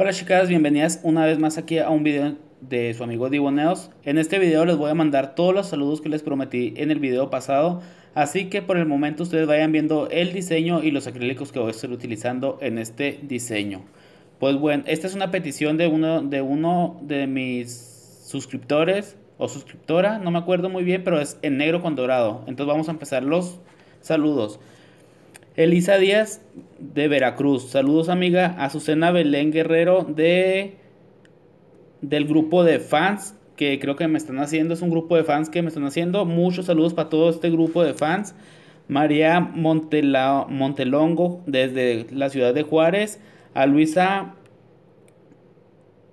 Hola chicas, bienvenidas una vez más aquí a un video de su amigo Diboneos. En este video les voy a mandar todos los saludos que les prometí en el video pasado. Así que por el momento ustedes vayan viendo el diseño y los acrílicos que voy a estar utilizando en este diseño. Pues bueno, esta es una petición de uno de, uno de mis suscriptores o suscriptora, no me acuerdo muy bien, pero es en negro con dorado. Entonces vamos a empezar los saludos. Elisa Díaz de Veracruz. Saludos amiga. Azucena Belén Guerrero de del grupo de fans que creo que me están haciendo. Es un grupo de fans que me están haciendo. Muchos saludos para todo este grupo de fans. María Montelongo desde la ciudad de Juárez. A Luisa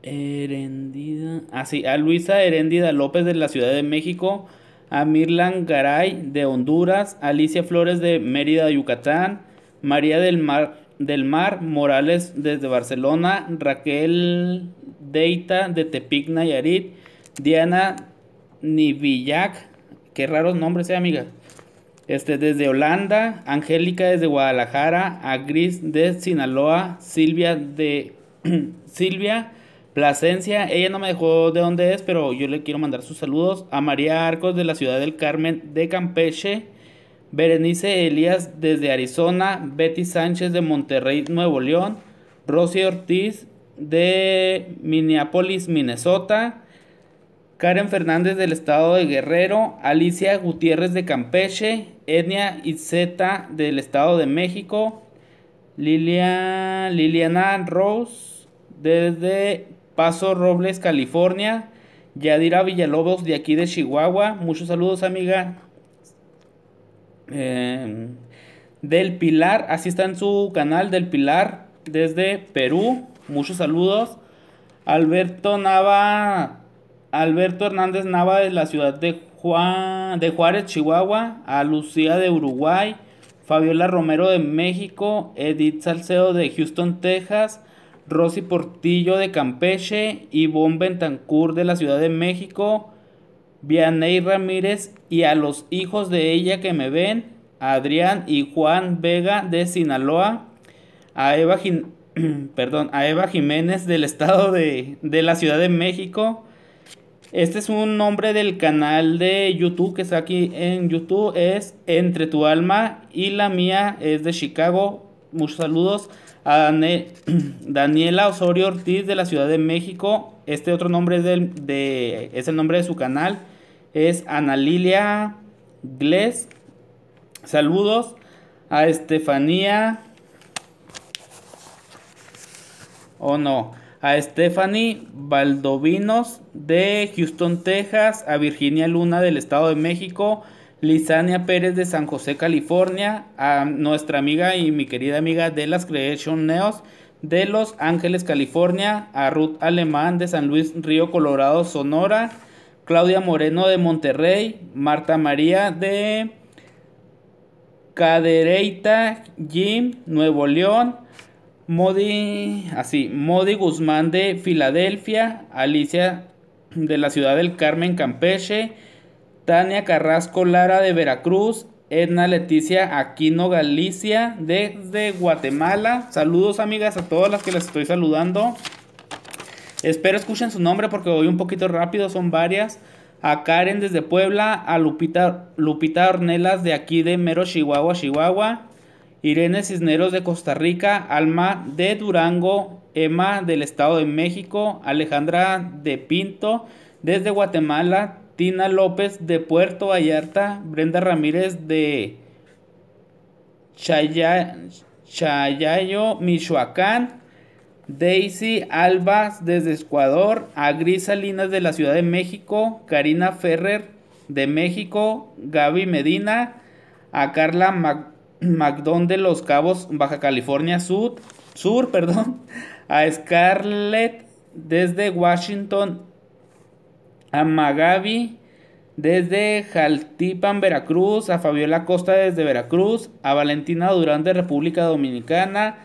Herendida. Así, ah, a Luisa Herendida López de la Ciudad de México. A Mirlan Garay de Honduras. Alicia Flores de Mérida, Yucatán. María del Mar, Morales desde Barcelona. Raquel Deita de Tepic, Nayarit. Diana Nivillac. Qué raros nombres, eh, amiga. Este, desde Holanda, Angélica desde Guadalajara, Gris de Sinaloa, Silvia de Silvia Plasencia, ella no me dejó de dónde es, pero yo le quiero mandar sus saludos a María Arcos de la ciudad del Carmen de Campeche, Berenice Elías desde Arizona, Betty Sánchez de Monterrey, Nuevo León, Rosy Ortiz de Minneapolis, Minnesota, Karen Fernández del estado de Guerrero, Alicia Gutiérrez de Campeche, Etnia Izeta del estado de México, Lilia, Liliana Rose desde Paso Robles, California. Yadira Villalobos de aquí de Chihuahua. Muchos saludos, amiga. Em, del Pilar, así está en su canal del Pilar desde Perú. Muchos saludos. Alberto Nava, Alberto Hernández Nava de la ciudad de, Juan, de Juárez, Chihuahua. A Lucía de Uruguay. Fabiola Romero de México. Edith Salcedo de Houston, Texas. Rosy Portillo de Campeche, Ivonne Bentancur de la Ciudad de México, Vianey Ramírez y a los hijos de ella que me ven, Adrián y Juan Vega de Sinaloa, a Eva, Perdón, a Eva Jiménez del estado de, de la Ciudad de México. Este es un nombre del canal de YouTube que está aquí en YouTube. Es Entre tu alma y la mía es de Chicago. Muchos saludos a Daniela Osorio Ortiz de la Ciudad de México. Este otro nombre es, de, el nombre de su canal. Es Ana Lilia Gles. Saludos a Estefanía. O oh no. A Stephanie Valdovinos de Houston, Texas. A Virginia Luna del Estado de México. Lizania Pérez de San José, California, a nuestra amiga y mi querida amiga de las Creation Neos de Los Ángeles, California, a Ruth Alemán de San Luis Río Colorado, Sonora, Claudia Moreno de Monterrey, Marta María de Cadereita, Jim, Nuevo León, Modi, así, Modi Guzmán de Filadelfia, Alicia de la Ciudad del Carmen, Campeche, Tania Carrasco Lara de Veracruz, Edna Leticia Aquino Galicia desde Guatemala. Saludos amigas a todas las que les estoy saludando. Espero escuchen su nombre porque voy un poquito rápido, son varias. A Karen desde Puebla, a Lupita, Lupita Ornelas de aquí de Mero Chihuahua, Chihuahua. Irene Cisneros de Costa Rica, Alma de Durango, Emma del Estado de México, Alejandra de Pinto desde Guatemala, Tina López de Puerto Vallarta, Brenda Ramírez de Chayayo, Michoacán, Daisy Albas desde Ecuador, Agri Salinas de la Ciudad de México, Karina Ferrer de México, Gaby Medina, a Carla McDonald de Los Cabos, Baja California Sur, Sur perdón, a Scarlett desde Washington, a Magavi desde Jaltipan, Veracruz, a Fabiola Costa desde Veracruz, a Valentina Durán de República Dominicana,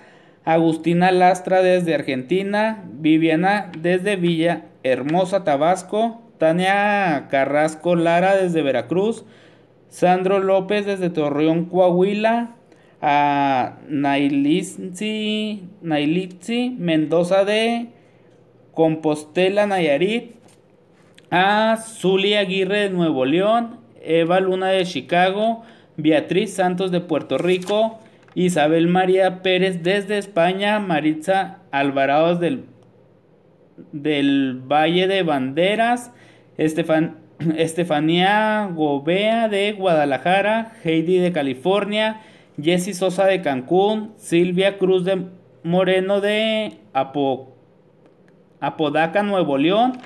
Agustina Lastra desde Argentina, Viviana desde Villa Hermosa, Tabasco, Tania Carrasco Lara desde Veracruz, Sandro López desde Torreón, Coahuila, a Nailitzi Mendoza de Compostela, Nayarit, a Zulia Aguirre de Nuevo León, Eva Luna de Chicago, Beatriz Santos de Puerto Rico, Isabel María Pérez desde España, Maritza Alvarados del, del Valle de Banderas, Estefan, Estefanía Gobea de Guadalajara, Heidi de California, Jessy Sosa de Cancún, Silvia Cruz de Moreno de Apodaca, Nuevo León,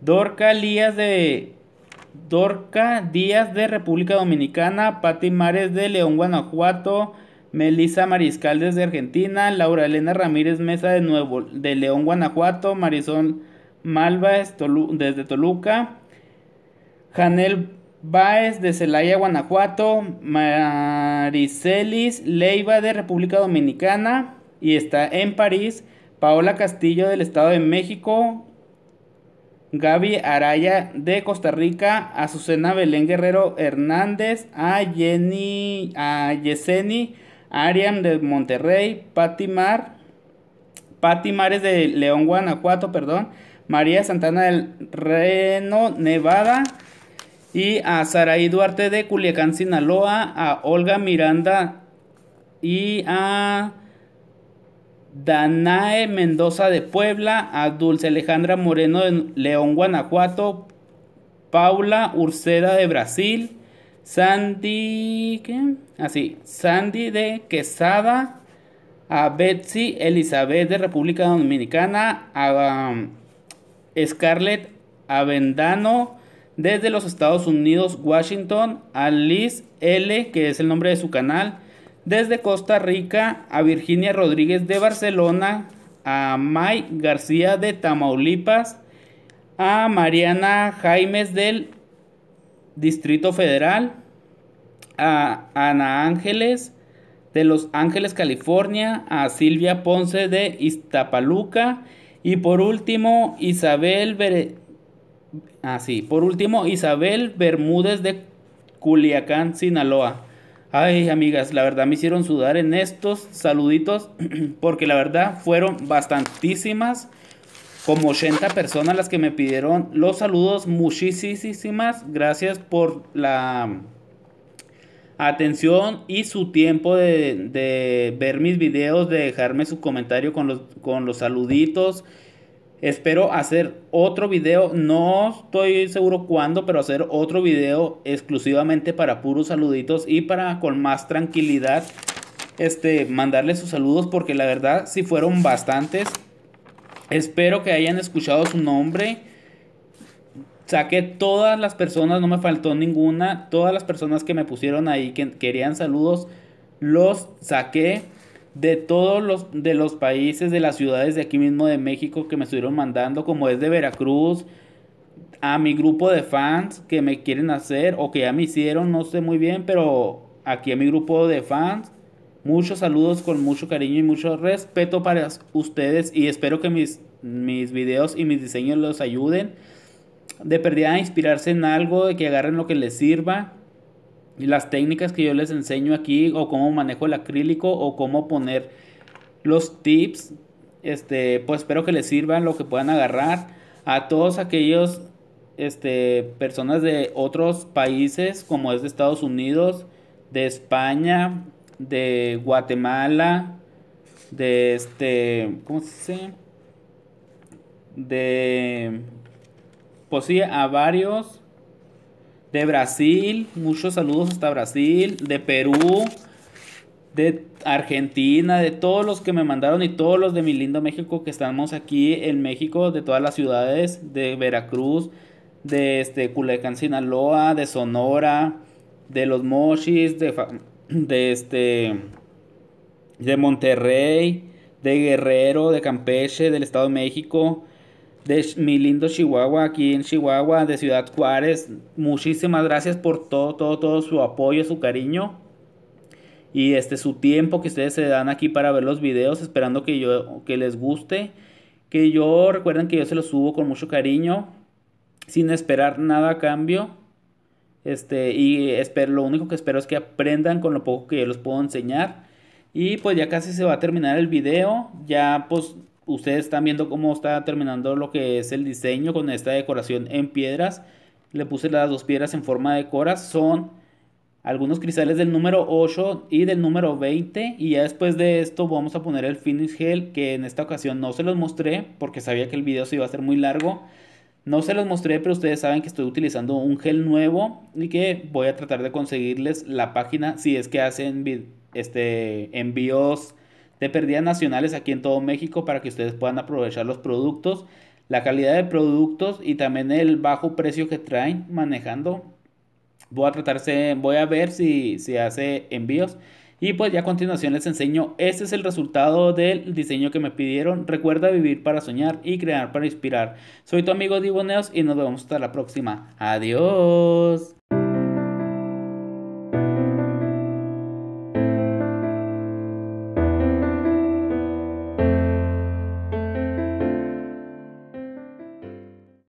Dorca Díaz de Dorca Díaz de República Dominicana, Pati Mares de León, Guanajuato, Melissa Mariscal desde Argentina, Laura Elena Ramírez Mesa de Nuevo de León, Guanajuato, Marisol Malva desde Toluca, Janel Baez de Celaya, Guanajuato, Maricelis Leiva de República Dominicana y está en París, Paola Castillo del Estado de México, Gaby Araya de Costa Rica, Azucena Belén Guerrero Hernández, a Jenny, a Yeseni, Ariam de Monterrey, Patimar, Mares de León, Guanajuato, perdón, María Santana del Reno, Nevada, y a Saraí Duarte de Culiacán, Sinaloa, a Olga Miranda y a Danae Mendoza de Puebla, a Dulce Alejandra Moreno de León, Guanajuato, Paula Urceda de Brasil, Sandy, Así, ah, Sandy de Quesada, a Betsy Elizabeth de República Dominicana, a um, Scarlett Avendano desde los Estados Unidos, Washington, a Liz L, que es el nombre de su canal, desde Costa Rica a Virginia Rodríguez de Barcelona, a May García de Tamaulipas, a Mariana Jaimes del Distrito Federal, a Ana Ángeles de Los Ángeles, California, a Silvia Ponce de Iztapaluca y por último Isabel ah, por último Isabel Bermúdez de Culiacán, Sinaloa. Ay, amigas, la verdad me hicieron sudar en estos saluditos porque la verdad fueron bastantísimas, como 80 personas las que me pidieron los saludos. Muchísimas gracias por la atención y su tiempo de, ver mis videos, de dejarme su comentario con los, con los saluditos. Espero hacer otro video, no estoy seguro cuándo, pero hacer otro video exclusivamente para puros saluditos y para con más tranquilidad este, mandarles sus saludos porque la verdad si fueron bastantes. Espero que hayan escuchado su nombre. Saqué todas las personas, no me faltó ninguna. Todas las personas que me pusieron ahí que querían saludos, los saqué de todos los, de los países, de las ciudades de aquí mismo de México que me estuvieron mandando, como es de Veracruz, a mi grupo de fans que me quieren hacer o que ya me hicieron, no sé muy bien, pero aquí a mi grupo de fans, muchos saludos con mucho cariño y mucho respeto para ustedes y espero que mis, mis videos y mis diseños los ayuden. De perdida a inspirarse en algo, de que agarren lo que les sirva las técnicas que yo les enseño aquí o cómo manejo el acrílico o cómo poner los tips. Este, pues espero que les sirvan lo que puedan agarrar a todos aquellos este, personas de otros países como es de Estados Unidos, de España, de Guatemala, de este, ¿cómo se dice? De, pues sí, a varios de Brasil, muchos saludos hasta Brasil, de Perú, de Argentina, de todos los que me mandaron y todos los de mi lindo México que estamos aquí en México, de todas las ciudades, de Veracruz, de este Sinaloa, de Sonora, de los Mochis, de, de este de Monterrey, de Guerrero, de Campeche, del Estado de México, de mi lindo Chihuahua, aquí en Chihuahua, de Ciudad Juárez. Muchísimas gracias por todo, todo, todo su apoyo, su cariño y este su tiempo que ustedes se dan aquí para ver los videos, esperando que yo que les guste, que yo recuerden que yo se los subo con mucho cariño, sin esperar nada a cambio. Este, y espero, lo único que espero es que aprendan con lo poco que yo les puedo enseñar. Y pues ya casi se va a terminar el video. Ya pues ustedes están viendo cómo está terminando lo que es el diseño con esta decoración en piedras. Le puse las dos piedras en forma de Son Algunos cristales del número 8 y del número 20. Y ya después de esto vamos a poner el finish gel. Que en esta ocasión no se los mostré. Porque sabía que el video se iba a hacer muy largo. No se los mostré, pero ustedes saben que estoy utilizando un gel nuevo y que voy a tratar de conseguirles la página si es que hacen este, envíos de pérdidas nacionales aquí en todo México para que ustedes puedan aprovechar los productos, la calidad de productos y también el bajo precio que traen manejando. Voy a tratarse, voy a ver si, si hace envíos. Y pues ya a continuación les enseño, este es el resultado del diseño que me pidieron. Recuerda vivir para soñar y crear para inspirar. Soy tu amigo Diboneos y nos vemos hasta la próxima. Adiós.